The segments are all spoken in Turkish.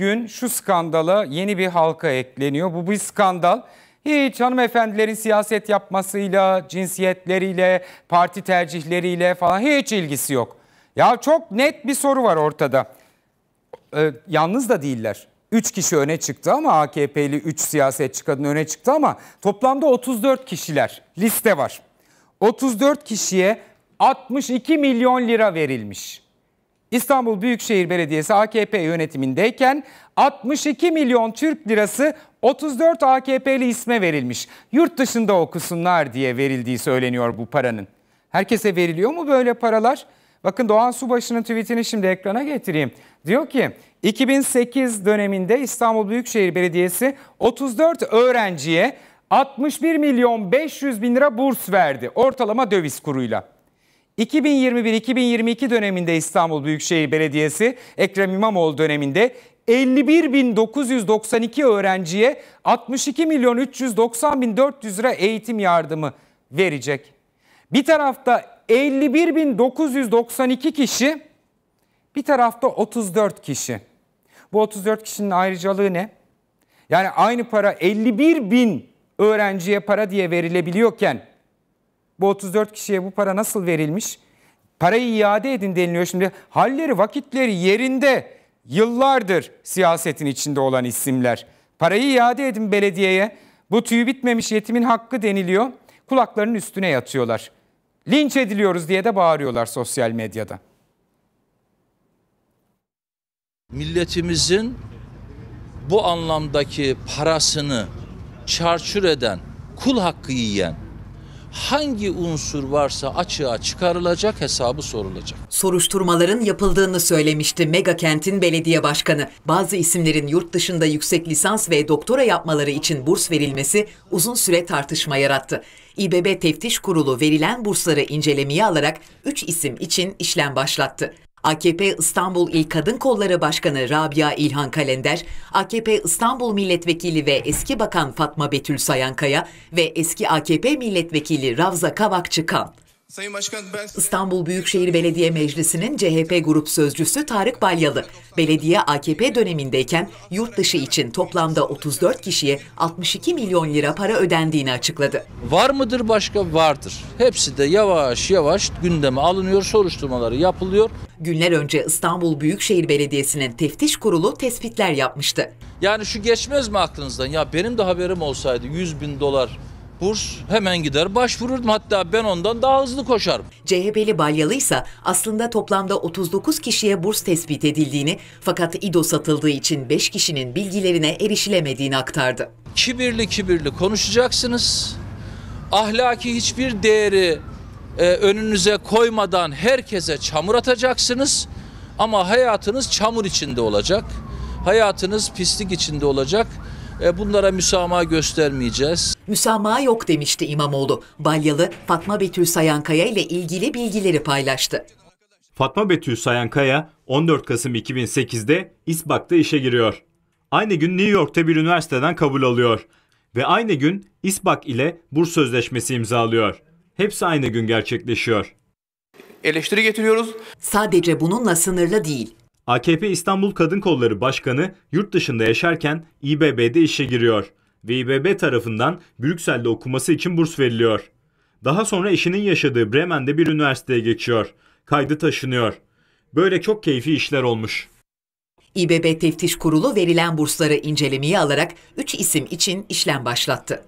gün şu skandala yeni bir halka ekleniyor. Bu bir skandal. Hiç hanımefendilerin siyaset yapmasıyla, cinsiyetleriyle, parti tercihleriyle falan hiç ilgisi yok. Ya çok net bir soru var ortada. Ee, yalnız da değiller. 3 kişi öne çıktı ama AKP'li 3 siyasetçi kadın öne çıktı ama toplamda 34 kişiler liste var. 34 kişiye 62 milyon lira verilmiş. İstanbul Büyükşehir Belediyesi AKP yönetimindeyken 62 milyon Türk lirası 34 AKP'li isme verilmiş. Yurt dışında okusunlar diye verildiği söyleniyor bu paranın. Herkese veriliyor mu böyle paralar? Bakın Doğan Subaşı'nın tweetini şimdi ekrana getireyim. Diyor ki 2008 döneminde İstanbul Büyükşehir Belediyesi 34 öğrenciye 61 milyon 500 bin lira burs verdi ortalama döviz kuruyla. 2021-2022 döneminde İstanbul Büyükşehir Belediyesi Ekrem İmamoğlu döneminde 51.992 öğrenciye 62 milyon 390 bin 400 lira eğitim yardımı verecek. Bir tarafta 51.992 kişi, bir tarafta 34 kişi. Bu 34 kişinin ayrıcalığı ne? Yani aynı para 51 bin öğrenciye para diye verilebiliyorken bu 34 kişiye bu para nasıl verilmiş? Parayı iade edin deniliyor şimdi. Halleri, vakitleri yerinde yıllardır siyasetin içinde olan isimler. Parayı iade edin belediyeye. Bu tüyü bitmemiş yetimin hakkı deniliyor. Kulaklarının üstüne yatıyorlar. Linç ediliyoruz diye de bağırıyorlar sosyal medyada. Milletimizin bu anlamdaki parasını çarçur eden, kul hakkı yiyen, hangi unsur varsa açığa çıkarılacak hesabı sorulacak. Soruşturmaların yapıldığını söylemişti Mega Kent'in belediye başkanı. Bazı isimlerin yurt dışında yüksek lisans ve doktora yapmaları için burs verilmesi uzun süre tartışma yarattı. İBB Teftiş Kurulu verilen bursları incelemeye alarak 3 isim için işlem başlattı. AKP İstanbul İl Kadın Kolları Başkanı Rabia İlhan Kalender, AKP İstanbul Milletvekili ve eski bakan Fatma Betül Sayankaya ve eski AKP Milletvekili Ravza Kavakçıkan Sayın Başkan ben... İstanbul Büyükşehir Belediye Meclisi'nin CHP grup sözcüsü Tarık Balyalı, belediye AKP dönemindeyken yurt dışı için toplamda 34 kişiye 62 milyon lira para ödendiğini açıkladı. Var mıdır başka? Vardır. Hepsi de yavaş yavaş gündeme alınıyor, soruşturmaları yapılıyor. Günler önce İstanbul Büyükşehir Belediyesi'nin teftiş kurulu tespitler yapmıştı. Yani şu geçmez mi aklınızdan? Ya benim de haberim olsaydı 100 bin dolar burs hemen gider başvururdum hatta ben ondan daha hızlı koşarım. CHP'li Balyalı ise aslında toplamda 39 kişiye burs tespit edildiğini fakat İDO satıldığı için 5 kişinin bilgilerine erişilemediğini aktardı. Kibirli kibirli konuşacaksınız. Ahlaki hiçbir değeri e, önünüze koymadan herkese çamur atacaksınız ama hayatınız çamur içinde olacak. Hayatınız pislik içinde olacak. E, bunlara müsamaha göstermeyeceğiz. Müsamaha yok demişti İmamoğlu. Balyalı Fatma Betül Sayankaya ile ilgili bilgileri paylaştı. Fatma Betül Sayankaya 14 Kasım 2008'de İSBAK'ta işe giriyor. Aynı gün New York'ta bir üniversiteden kabul alıyor ve aynı gün İSBAK ile burs sözleşmesi imzalıyor. Hepsi aynı gün gerçekleşiyor. Eleştiri getiriyoruz. Sadece bununla sınırlı değil. AKP İstanbul Kadın Kolları Başkanı yurt dışında yaşarken İBB'de işe giriyor ve İBB tarafından Brüksel'de okuması için burs veriliyor. Daha sonra eşinin yaşadığı Bremen'de bir üniversiteye geçiyor. Kaydı taşınıyor. Böyle çok keyfi işler olmuş. İBB Teftiş Kurulu verilen bursları incelemeye alarak 3 isim için işlem başlattı.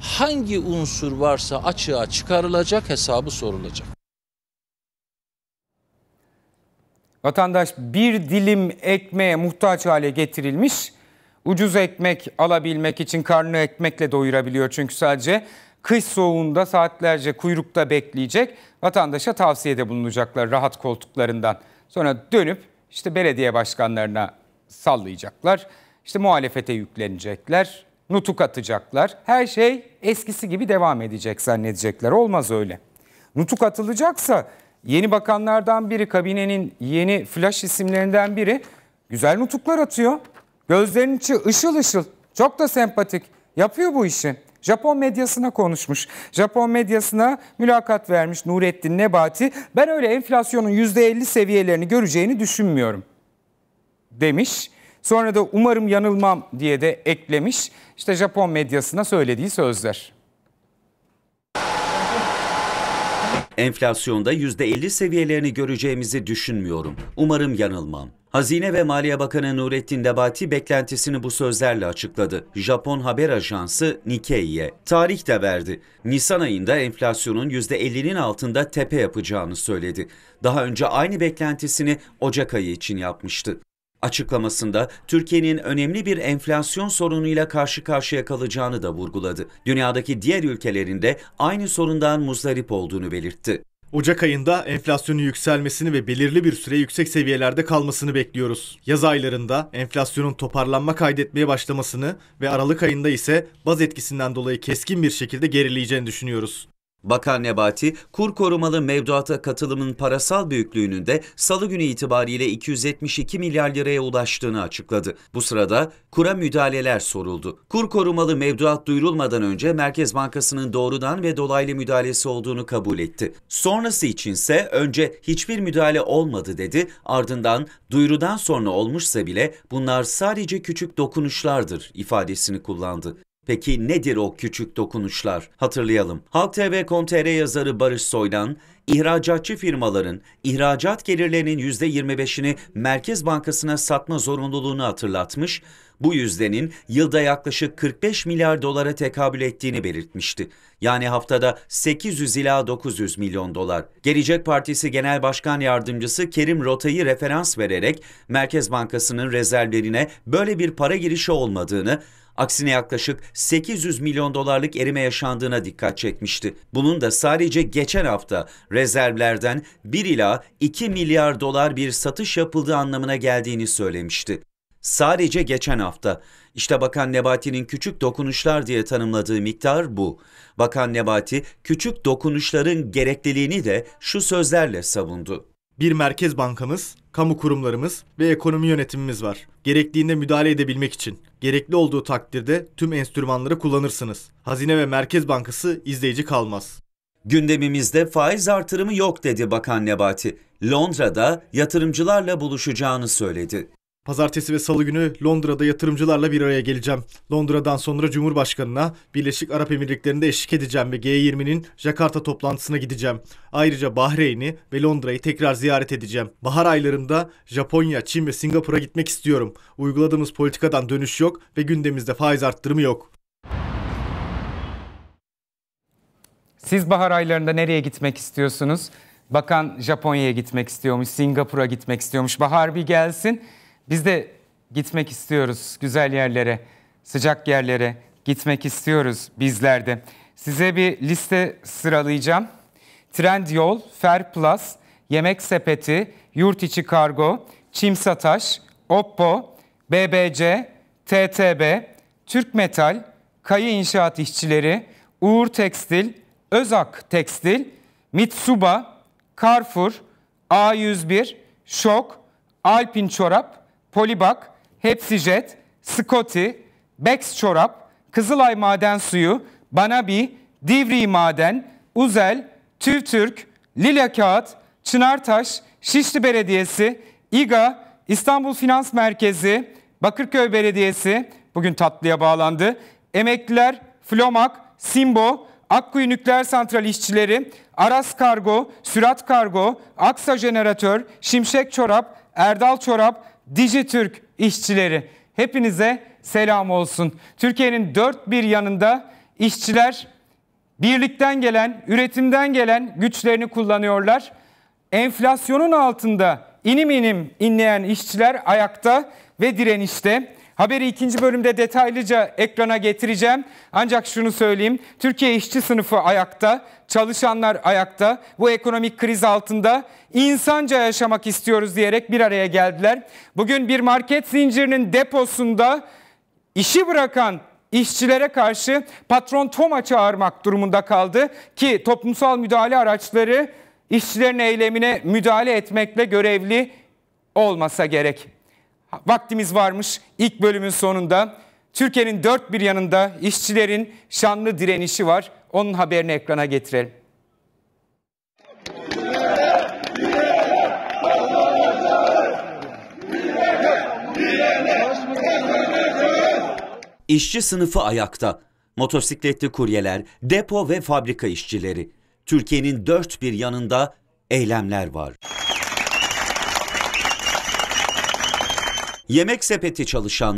Hangi unsur varsa açığa çıkarılacak, hesabı sorulacak. Vatandaş bir dilim ekmeğe muhtaç hale getirilmiş. Ucuz ekmek alabilmek için karnını ekmekle doyurabiliyor çünkü sadece kış soğuğunda saatlerce kuyrukta bekleyecek. Vatandaşa tavsiyede bulunacaklar rahat koltuklarından. Sonra dönüp işte belediye başkanlarına sallayacaklar. İşte muhalefete yüklenecekler. Nutuk atacaklar. Her şey eskisi gibi devam edecek zannedecekler. Olmaz öyle. Nutuk atılacaksa Yeni bakanlardan biri, kabinenin yeni flash isimlerinden biri güzel nutuklar atıyor. Gözlerinin içi ışıl ışıl. Çok da sempatik. Yapıyor bu işi. Japon medyasına konuşmuş. Japon medyasına mülakat vermiş Nurettin Nebati. Ben öyle enflasyonun %50 seviyelerini göreceğini düşünmüyorum demiş. Sonra da umarım yanılmam diye de eklemiş. İşte Japon medyasına söylediği sözler. Enflasyonda %50 seviyelerini göreceğimizi düşünmüyorum. Umarım yanılmam. Hazine ve Maliye Bakanı Nurettin Nebati beklentisini bu sözlerle açıkladı. Japon haber ajansı Nikkei'ye. Tarih de verdi. Nisan ayında enflasyonun %50'nin altında tepe yapacağını söyledi. Daha önce aynı beklentisini Ocak ayı için yapmıştı. Açıklamasında Türkiye'nin önemli bir enflasyon sorunuyla karşı karşıya kalacağını da vurguladı. Dünyadaki diğer ülkelerinde aynı sorundan muzdarip olduğunu belirtti. Ocak ayında enflasyonun yükselmesini ve belirli bir süre yüksek seviyelerde kalmasını bekliyoruz. Yaz aylarında enflasyonun toparlanma kaydetmeye başlamasını ve Aralık ayında ise baz etkisinden dolayı keskin bir şekilde gerileyeceğini düşünüyoruz. Bakan Nebati, kur korumalı mevduata katılımın parasal büyüklüğünün de salı günü itibariyle 272 milyar liraya ulaştığını açıkladı. Bu sırada kura müdahaleler soruldu. Kur korumalı mevduat duyurulmadan önce Merkez Bankası'nın doğrudan ve dolaylı müdahalesi olduğunu kabul etti. Sonrası içinse önce hiçbir müdahale olmadı dedi, ardından duyurudan sonra olmuşsa bile bunlar sadece küçük dokunuşlardır ifadesini kullandı. Peki nedir o küçük dokunuşlar? Hatırlayalım. Halk TV.com.tr yazarı Barış Soydan, ihracatçı firmaların ihracat gelirlerinin %25'ini Merkez Bankası'na satma zorunluluğunu hatırlatmış, bu yüzdenin yılda yaklaşık 45 milyar dolara tekabül ettiğini belirtmişti. Yani haftada 800 ila 900 milyon dolar. Gelecek Partisi Genel Başkan Yardımcısı Kerim Rota'yı referans vererek Merkez Bankası'nın rezervlerine böyle bir para girişi olmadığını, Aksine yaklaşık 800 milyon dolarlık erime yaşandığına dikkat çekmişti. Bunun da sadece geçen hafta rezervlerden 1 ila 2 milyar dolar bir satış yapıldığı anlamına geldiğini söylemişti. Sadece geçen hafta. İşte Bakan Nebati'nin küçük dokunuşlar diye tanımladığı miktar bu. Bakan Nebati küçük dokunuşların gerekliliğini de şu sözlerle savundu. Bir merkez bankamız, kamu kurumlarımız ve ekonomi yönetimimiz var. Gerektiğinde müdahale edebilmek için. Gerekli olduğu takdirde tüm enstrümanları kullanırsınız. Hazine ve Merkez Bankası izleyici kalmaz. Gündemimizde faiz artırımı yok dedi Bakan Nebati. Londra'da yatırımcılarla buluşacağını söyledi. Pazartesi ve salı günü Londra'da yatırımcılarla bir araya geleceğim. Londra'dan sonra Cumhurbaşkanı'na Birleşik Arap Emirlikleri'nde eşlik edeceğim ve G20'nin Jakarta toplantısına gideceğim. Ayrıca Bahreyn'i ve Londra'yı tekrar ziyaret edeceğim. Bahar aylarında Japonya, Çin ve Singapur'a gitmek istiyorum. Uyguladığımız politikadan dönüş yok ve gündemimizde faiz arttırımı yok. Siz bahar aylarında nereye gitmek istiyorsunuz? Bakan Japonya'ya gitmek istiyormuş, Singapur'a gitmek istiyormuş. Bahar bir gelsin. Biz de gitmek istiyoruz güzel yerlere, sıcak yerlere gitmek istiyoruz bizler de. Size bir liste sıralayacağım. Trend Yol, Fer Plus, Yemek Sepeti, Yurt içi Kargo, Çimsataş, Oppo, BBC, TTB, Türk Metal, Kayı İnşaat İşçileri, Uğur Tekstil, Özak Tekstil, Mitsuba, Carrefour, A101, Şok, Alpin Çorap, Polibak, Hepsijet, Scotty, Bex Çorap, Kızılay Maden Suyu, Banabi, Divri Maden, Uzel, TÜVTÜRK, Lila Kağıt, Çınartaş, Şişli Belediyesi, İGA, İstanbul Finans Merkezi, Bakırköy Belediyesi, bugün tatlıya bağlandı, Emekliler, Flomak, Simbo, Akkuyu Nükleer Santral işçileri, Aras Kargo, Sürat Kargo, Aksa Jeneratör, Şimşek Çorap, Erdal Çorap, Dijitürk işçileri. Hepinize selam olsun. Türkiye'nin dört bir yanında işçiler birlikten gelen, üretimden gelen güçlerini kullanıyorlar. Enflasyonun altında inim inim inleyen işçiler ayakta ve direnişte. Haberi ikinci bölümde detaylıca ekrana getireceğim. Ancak şunu söyleyeyim. Türkiye işçi sınıfı ayakta, çalışanlar ayakta. Bu ekonomik kriz altında insanca yaşamak istiyoruz diyerek bir araya geldiler. Bugün bir market zincirinin deposunda işi bırakan işçilere karşı patron Toma çağırmak durumunda kaldı ki toplumsal müdahale araçları işçilerin eylemine müdahale etmekle görevli olmasa gerek vaktimiz varmış. ilk bölümün sonunda Türkiye'nin dört bir yanında işçilerin şanlı direnişi var. Onun haberini ekrana getirelim. İşçi sınıfı ayakta. Motosikletli kuryeler, depo ve fabrika işçileri. Türkiye'nin dört bir yanında eylemler var. Yemek sepeti çalışan